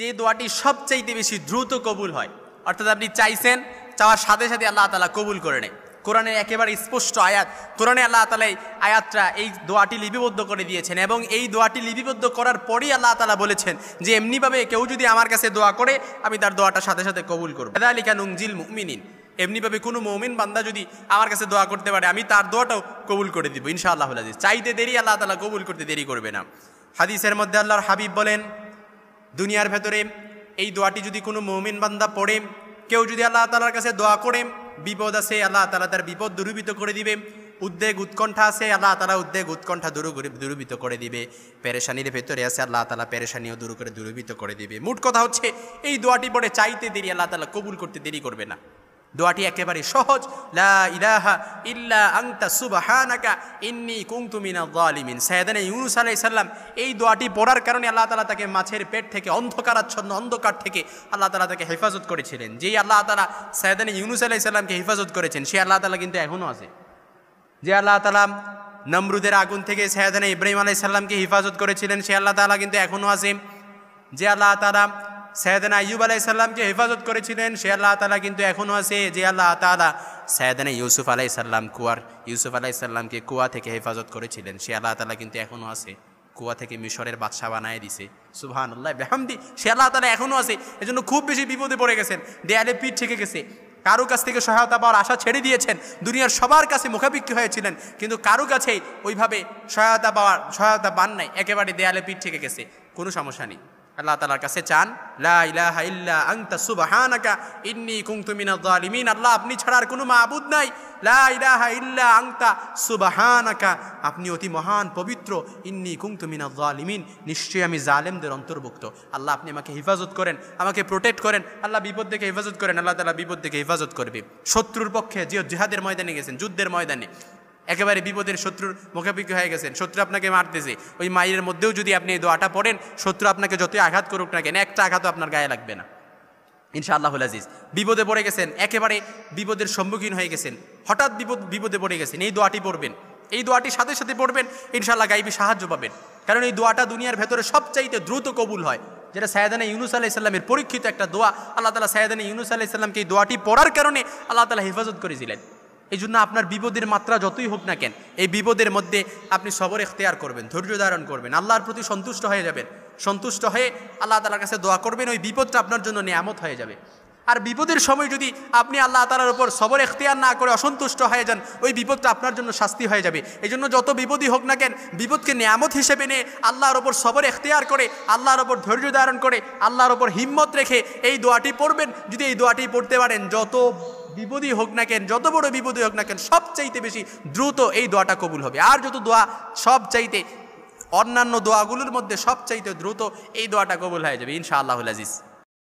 যে দোয়াটি সবচাইতে বেশি দ্রুত কবুল হয় অর্থাৎ আপনি চাইছেন চাওয়ার সাথে সাথে আল্লাহ তালা কবুল করে নেয় কোরআনের একেবারে স্পষ্ট আয়াত কোরআনে আল্লাহ তালা আয়াতটা এই দোয়াটি লিপিবদ্ধ করে দিয়েছেন এবং এই দোয়াটি লিপিবদ্ধ করার পরই আল্লাহ তালা বলেছেন যে এমনিভাবে কেউ যদি আমার কাছে দোয়া করে আমি তার দোয়াটা সাথে সাথে কবুল করবো খান নুংজিল মুমিনিন এমনিভাবে কোনো মৌমিন বান্দা যদি আমার কাছে দোয়া করতে পারে আমি তার দোয়াটাও কবুল করে দিব ইনশা আল্লাহ চাইতে দেরি আল্লাহ তালা কবুল করতে দেরি করবে না হাদিসের মধ্যে আল্লাহর হাবিব বলেন দুনিয়ার ভেতরে এই দোয়াটি যদি কোনো মৌমিন বান্দা পড়ে কেউ যদি আল্লাহ তালার কাছে দোয়া করে বিপদ আছে আল্লাহ তালা তার বিপদ দূরীভূত করে দিবে উদ্বেগ উৎকণ্ঠা আছে আল্লাহ তালা উদ্বেগ উৎকণ্ঠা দূর দূরীভূত করে দিবে পেরেশানির ভেতরে আছে আল্লাহ তালা পেরেশানিও দূর করে দূরীভূত করে দিবে মোট কথা হচ্ছে এই দোয়াটি পড়ে চাইতে দেরি আল্লাহ তালা কবুল করতে দেরি করবে না দোয়াটি একেবারে সহজ লা ইল্লা ইন্নি কুংতুমিনা ইউনুস আলাই সাল্লাম এই দোয়াটি পড়ার কারণে আল্লাহ তালা তাকে মাছের পেট থেকে অন্ধকারাচ্ছন্ন অন্ধকার থেকে আল্লাহ তালা তাকে হেফাজত করেছিলেন যেই আল্লাহ তালা সাহেদানে ইউনুস আলাহি সাল্লামকে হেফাজত করেছেন সে আল্লাহ তালা কিন্তু এখনও আছে যে আল্লাহ তালা নমরুদের আগুন থেকে সাহেদানে ইব্রাহিম আলাই সাল্লামকে হেফাজত করেছিলেন সে আল্লাহ তালা কিন্তু এখনও আছে যে আল্লাহ তালা সায়দানা আইয়ুব আলাইসাল্লামকে হেফাজত করেছিলেন সে আল্লাহ তালা কিন্তু এখনও আছে যে আল্লাহ তালা সায়দানা ইউসুফ আলাইসাল্লাম কুয়ার ইউসুফ আলাইসাল্লামকে কুয়া থেকে হেফাজত করেছিলেন সে আল্লাহ তালা কিন্তু এখনও আছে কুয়া থেকে মিশরের বাদশাহ বানায় দিছে সুহান আল্লাহ বেহামদি সে আল্লাহ তালা এখনও আছে এজন্য খুব বেশি বিপদে পড়ে গেছেন দেয়ালে পিঠ থেকে গেছে কারো কাছ থেকে সহায়তা পাওয়ার আশা ছেড়ে দিয়েছেন দুনিয়ার সবার কাছে মুখাপিক্ষি হয়েছিলেন কিন্তু কারো কাছেই ওইভাবে সহায়তা পাওয়ার সহায়তা পান নাই একেবারে দেয়ালে পিঠ থেকে গেছে কোনো সমস্যা নেই আল্লাহ তালার কাছে চান ইন্নি আল্লাহ আপনি ছাড়ার কোনো মাবুদ নাই লাহা ইল্লা আংতা সুবাহানাকা আপনি অতি মহান পবিত্র ইন্নি কুংতুমিনা জালিমিন নিশ্চয়ই আমি জালেমদের অন্তর্ভুক্ত আল্লাহ আপনি আমাকে হেফাজত করেন আমাকে প্রোটেক্ট করেন আল্লাহ বিপদ থেকে হেফাজত করেন আল্লাহ তালা বিপদ থেকে হেফাজত করবে শত্রুর পক্ষে যে জেহাদের ময়দানে গেছেন যুদ্ধের ময়দানে একেবারে বিপদের শত্রুর মুখাপিখি হয়ে গেছেন শত্রু আপনাকে মারতেছে ওই মায়ের মধ্যেও যদি আপনি এই দোয়াটা পড়েন শত্রু আপনাকে যতই আঘাত করুক না কেন একটা আঘাতও আপনার গায়ে লাগবে না ইনশাআল্লাহুল আজিজ বিপদে পড়ে গেছেন একেবারে বিপদের সম্মুখীন হয়ে গেছেন হঠাৎ বিপদ বিপদে পড়ে গেছেন এই দোয়াটি পড়বেন এই দোয়াটি সাথে সাথে পড়বেন ইনশাআল্লাহ গাইবি সাহায্য পাবেন কারণ এই দোয়াটা দুনিয়ার ভেতরে সবচাইতে দ্রুত কবুল হয় যেটা সায়দানা ইউনুস আলাহ ইসলামের পরীক্ষিত একটা দোয়া আল্লাহ তালা সায়দানা ইউনুস আলাহ ইসলামকে এই দোয়াটি পড়ার কারণে আল্লাহ তালা হেফাজত করেছিলেন এই জন্য আপনার বিপদের মাত্রা যতই হোক না কেন এই বিপদের মধ্যে আপনি সবর এখতেয়ার করবেন ধৈর্য ধারণ করবেন আল্লাহর প্রতি সন্তুষ্ট হয়ে যাবেন সন্তুষ্ট হয়ে আল্লাহ তালার কাছে দোয়া করবেন ওই বিপদটা আপনার জন্য নিয়ামত হয়ে যাবে আর বিপদের সময় যদি আপনি আল্লাহ তালার উপর সবর এখতেয়ার না করে অসন্তুষ্ট হয়ে যান ওই বিপদটা আপনার জন্য শাস্তি হয়ে যাবে এই জন্য যত বিপদই হোক না কেন বিপদকে নিয়ামত হিসেবে নিয়ে আল্লাহর ওপর সবর এখতিয়ার করে আল্লাহর ওপর ধৈর্য ধারণ করে আল্লাহর ওপর হিম্মত রেখে এই দোয়াটি পড়বেন যদি এই দোয়াটি পড়তে পারেন যত বিপদই হোক না কেন যত বড় বিপদই হোক না কেন সবচাইতে বেশি দ্রুত এই দোয়াটা কবুল হবে আর যত দোয়া সবচাইতে অন্যান্য দোয়াগুলোর মধ্যে সবচাইতে দ্রুত এই দোয়াটা কবুল হয়ে যাবে ইনশাআল্লাহুল আজিজ